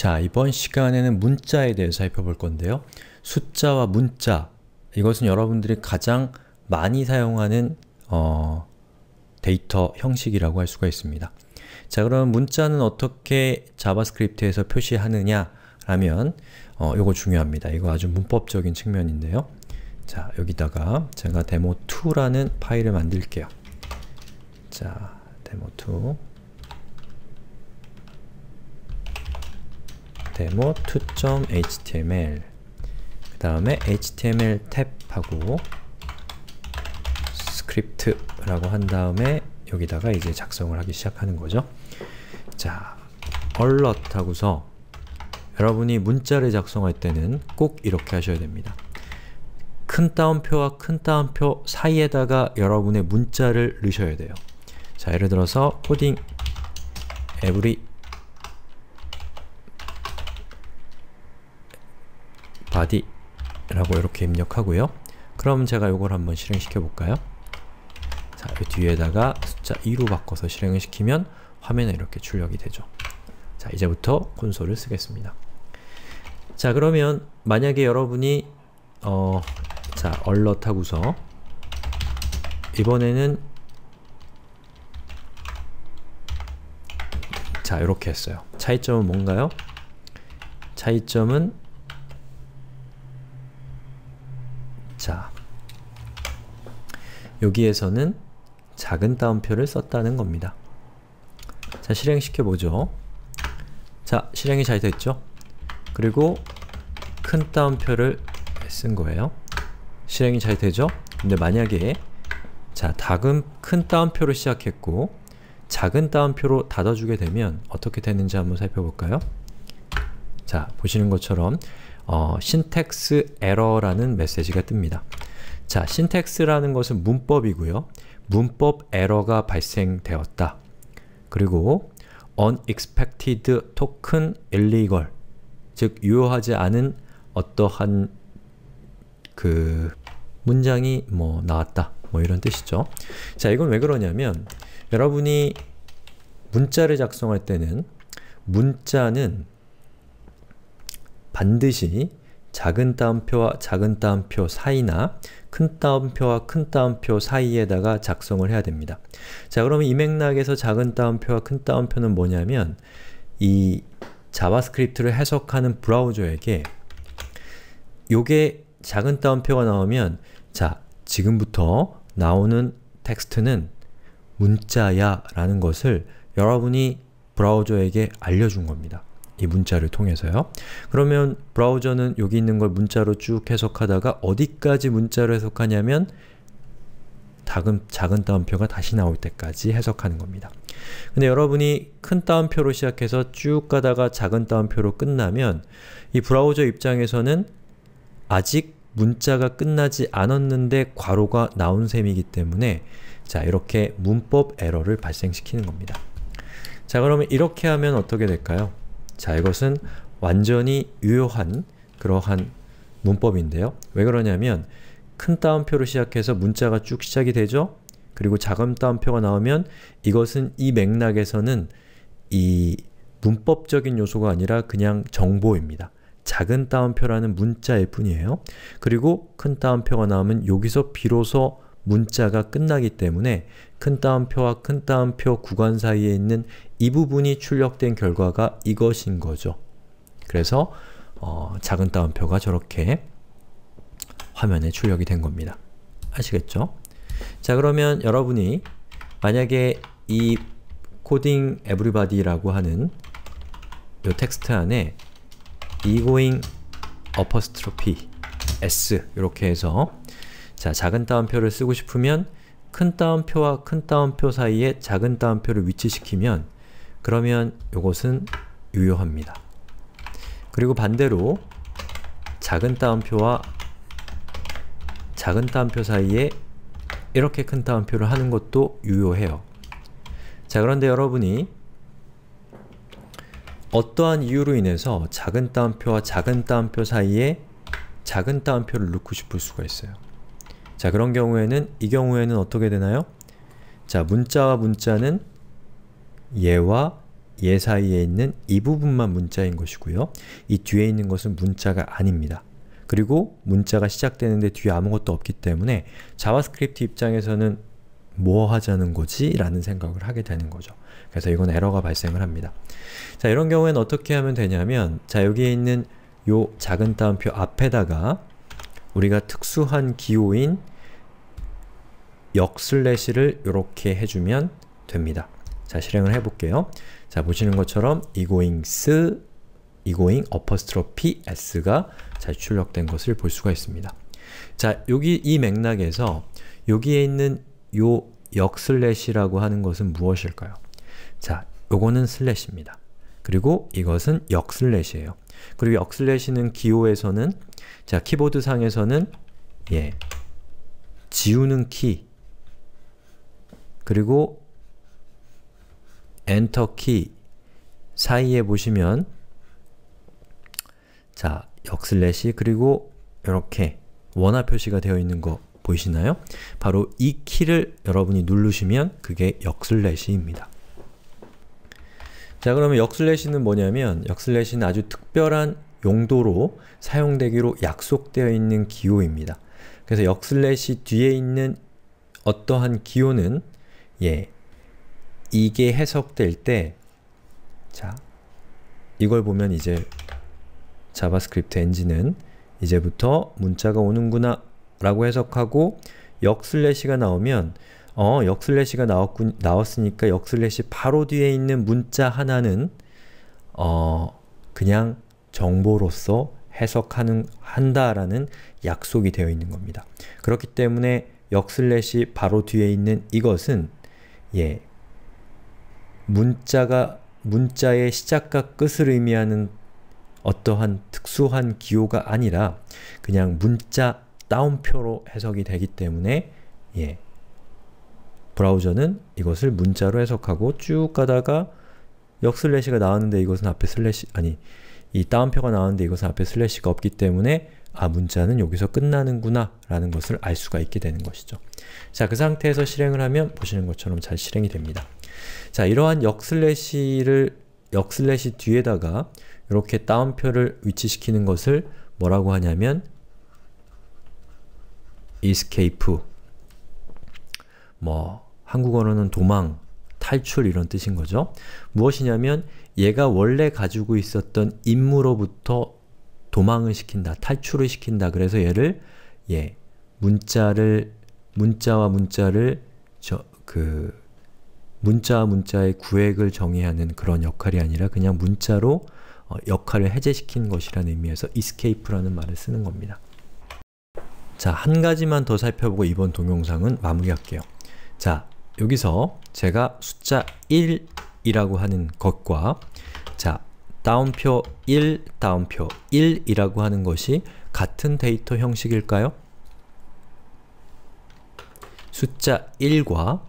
자, 이번 시간에는 문자에 대해 살펴볼 건데요. 숫자와 문자, 이것은 여러분들이 가장 많이 사용하는 어, 데이터 형식이라고 할 수가 있습니다. 자, 그럼 문자는 어떻게 자바스크립트에서 표시하느냐 라면 어, 이거 중요합니다. 이거 아주 문법적인 측면인데요. 자, 여기다가 제가 데모2라는 파일을 만들게요. 자, 데모2 데모 2.html 그 다음에 html 탭하고 스크립트라고 한 다음에 여기다가 이제 작성을 하기 시작하는 거죠. 자, alert 하고서 여러분이 문자를 작성할 때는 꼭 이렇게 하셔야 됩니다. 큰 따옴표와 큰 따옴표 사이에다가 여러분의 문자를 넣으셔야 돼요. 자, 예를 들어서 코딩 every body라고 이렇게 입력하고요. 그럼 제가 이걸 한번 실행시켜 볼까요? 자, 뒤에다가 숫자 2로 바꿔서 실행을 시키면 화면에 이렇게 출력이 되죠. 자, 이제부터 콘솔을 쓰겠습니다. 자, 그러면 만약에 여러분이 어, 자, alert 하고서 이번에는 자, 이렇게 했어요. 차이점은 뭔가요? 차이점은 여기에서는 작은 따옴표를 썼다는 겁니다. 자, 실행시켜보죠. 자, 실행이 잘 됐죠? 그리고 큰 따옴표를 쓴 거예요. 실행이 잘 되죠? 근데 만약에 자, 작은 큰 따옴표로 시작했고 작은 따옴표로 닫아주게 되면 어떻게 되는지 한번 살펴볼까요? 자, 보시는 것처럼 어, s y n t a 라는 메시지가 뜹니다. 자, 신텍스라는 것은 문법이고요. 문법 에러가 발생되었다. 그리고 unexpected token illegal 즉 유효하지 않은 어떠한 그 문장이 뭐 나왔다 뭐 이런 뜻이죠. 자 이건 왜 그러냐면 여러분이 문자를 작성할 때는 문자는 반드시 작은 따옴표와 작은 따옴표 사이나 큰 따옴표와 큰 따옴표 사이에다가 작성을 해야 됩니다. 자 그러면 이 맥락에서 작은 따옴표와 큰 따옴표는 뭐냐면 이 자바스크립트를 해석하는 브라우저에게 요게 작은 따옴표가 나오면 자 지금부터 나오는 텍스트는 문자야 라는 것을 여러분이 브라우저에게 알려준 겁니다. 이 문자를 통해서요. 그러면 브라우저는 여기 있는 걸 문자로 쭉 해석하다가 어디까지 문자로 해석하냐면 작은, 작은 따옴표가 다시 나올 때까지 해석하는 겁니다. 근데 여러분이 큰 따옴표로 시작해서 쭉 가다가 작은 따옴표로 끝나면 이 브라우저 입장에서는 아직 문자가 끝나지 않았는데 괄호가 나온 셈이기 때문에 자 이렇게 문법 에러를 발생시키는 겁니다. 자 그러면 이렇게 하면 어떻게 될까요? 자, 이것은 완전히 유효한 그러한 문법인데요. 왜 그러냐면 큰 따옴표로 시작해서 문자가 쭉 시작이 되죠? 그리고 작은 따옴표가 나오면 이것은 이 맥락에서는 이 문법적인 요소가 아니라 그냥 정보입니다. 작은 따옴표라는 문자일 뿐이에요. 그리고 큰 따옴표가 나오면 여기서 비로소 문자가 끝나기 때문에 큰 따옴표와 큰 따옴표 구간 사이에 있는 이 부분이 출력된 결과가 이것인 거죠. 그래서 어, 작은 따옴표가 저렇게 화면에 출력이 된 겁니다. 아시겠죠? 자 그러면 여러분이 만약에 이 코딩 에브리바디라고 하는 이 텍스트 안에 egoing apostrophe s 이렇게 해서 자 작은 따옴표를 쓰고 싶으면 큰 따옴표와 큰 따옴표 사이에 작은 따옴표를 위치시키면 그러면 이것은 유효합니다. 그리고 반대로 작은 따옴표와 작은 따옴표 사이에 이렇게 큰 따옴표를 하는 것도 유효해요. 자 그런데 여러분이 어떠한 이유로 인해서 작은 따옴표와 작은 따옴표 사이에 작은 따옴표를 넣고 싶을 수가 있어요. 자 그런 경우에는 이 경우에는 어떻게 되나요? 자 문자와 문자는 얘와 얘 사이에 있는 이 부분만 문자인 것이고요. 이 뒤에 있는 것은 문자가 아닙니다. 그리고 문자가 시작되는데 뒤에 아무것도 없기 때문에 자바스크립트 입장에서는 뭐 하자는 거지? 라는 생각을 하게 되는 거죠. 그래서 이건 에러가 발생을 합니다. 자, 이런 경우에는 어떻게 하면 되냐면 자, 여기에 있는 요 작은 따옴표 앞에다가 우리가 특수한 기호인 역 슬래시를 이렇게 해주면 됩니다. 자, 실행을 해볼게요. 자, 보시는 것처럼 이고잉스 이고잉 어퍼스트로피 s가 잘 출력된 것을 볼 수가 있습니다. 자, 여기 이 맥락에서 여기에 있는 요 역슬래시라고 하는 것은 무엇일까요? 자, 요거는 슬래시입니다. 그리고 이것은 역슬래시예요. 그리고 역슬래시는 기호에서는 자, 키보드 상에서는 예, 지우는 키 그리고 엔터 키 사이에 보시면 자, 역슬래시 그리고 이렇게 원화 표시가 되어 있는 거 보이시나요? 바로 이 키를 여러분이 누르시면 그게 역슬래시입니다. 자 그러면 역슬래시는 뭐냐면 역슬래시는 아주 특별한 용도로 사용되기로 약속되어 있는 기호입니다. 그래서 역슬래시 뒤에 있는 어떠한 기호는 예. 이게 해석될 때, 자, 이걸 보면 이제 자바스크립트 엔진은 이제부터 문자가 오는구나 라고 해석하고 역슬래시가 나오면 어, 역슬래시가 나왔군, 나왔으니까 역슬래시 바로 뒤에 있는 문자 하나는 어, 그냥 정보로서 해석하는 한다라는 약속이 되어 있는 겁니다. 그렇기 때문에 역슬래시 바로 뒤에 있는 이것은 예. 문자가 문자의 시작과 끝을 의미하는 어떠한 특수한 기호가 아니라 그냥 문자 따옴표로 해석이 되기 때문에 예. 브라우저는 이것을 문자로 해석하고 쭉 가다가 역슬래시가 나왔는데 이것은 앞에 슬래시 아니 이 따옴표가 나왔는데 이것은 앞에 슬래시가 없기 때문에 아 문자는 여기서 끝나는구나 라는 것을 알 수가 있게 되는 것이죠. 자그 상태에서 실행을 하면 보시는 것처럼 잘 실행이 됩니다. 자 이러한 역슬래시를 역슬래시 뒤에다가 이렇게 다운표를 위치시키는 것을 뭐라고 하냐면 escape 뭐 한국어로는 도망, 탈출 이런 뜻인 거죠. 무엇이냐면 얘가 원래 가지고 있었던 임무로부터 도망을 시킨다, 탈출을 시킨다. 그래서 얘를 예 문자를 문자와 문자를 저그 문자와 문자의 구획을 정의하는 그런 역할이 아니라 그냥 문자로 어, 역할을 해제시킨 것이라는 의미에서 escape라는 말을 쓰는 겁니다. 자, 한 가지만 더 살펴보고 이번 동영상은 마무리할게요. 자, 여기서 제가 숫자 1이라고 하는 것과 자, 다운표 1, 다운표 1이라고 하는 것이 같은 데이터 형식일까요? 숫자 1과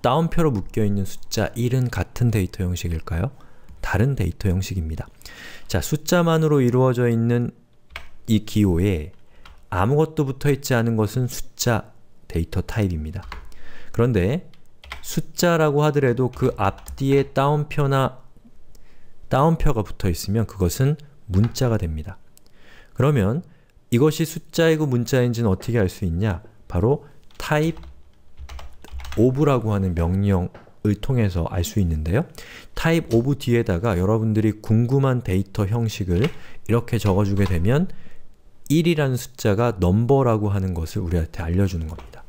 다운표로 묶여있는 숫자 1은 같은 데이터 형식일까요? 다른 데이터 형식입니다. 자, 숫자만으로 이루어져 있는 이 기호에 아무것도 붙어있지 않은 것은 숫자 데이터 타입입니다. 그런데 숫자라고 하더라도 그 앞뒤에 따옴표나 따옴표가 붙어 있으면 그것은 문자가 됩니다. 그러면 이것이 숫자이고 문자인지는 어떻게 알 수 있냐? 바로 type of라고 하는 명령을 통해서 알 수 있는데요. type of 뒤에다가 여러분들이 궁금한 데이터 형식을 이렇게 적어주게 되면 1이라는 숫자가 넘버라고 하는 것을 우리한테 알려주는 겁니다.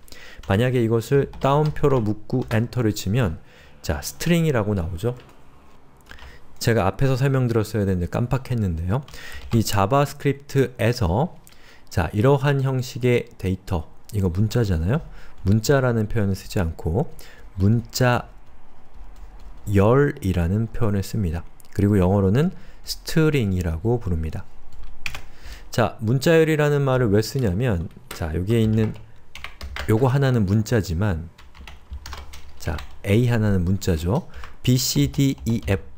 만약에 이것을 따옴표로 묶고 엔터를 치면 자, 스트링이라고 나오죠? 제가 앞에서 설명드렸어야 되는데 깜빡했는데요. 이 자바스크립트에서 자 이러한 형식의 데이터 이거 문자잖아요. 문자라는 표현을 쓰지 않고 문자 열이라는 표현을 씁니다. 그리고 영어로는 s t r i n g 이라고 부릅니다. 자, 문자열이라는 말을 왜 쓰냐면 자, 여기에 있는 요거 하나는 문자지만 자, A 하나는 문자죠. B, C, D, E, F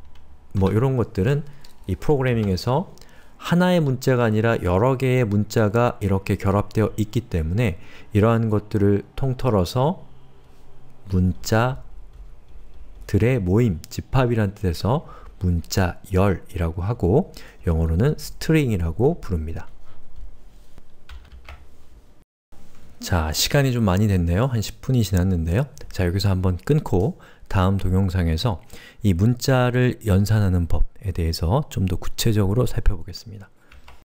뭐 이런 것들은 이 프로그래밍에서 하나의 문자가 아니라 여러 개의 문자가 이렇게 결합되어 있기 때문에 이러한 것들을 통틀어서 문자들의 모임, 집합이란 뜻에서 문자열이라고 하고 영어로는 스트링이라고 부릅니다. 자, 시간이 좀 많이 됐네요. 한 10분이 지났는데요. 자, 여기서 한번 끊고 다음 동영상에서 이 문자를 연산하는 법에 대해서 좀 더 구체적으로 살펴보겠습니다.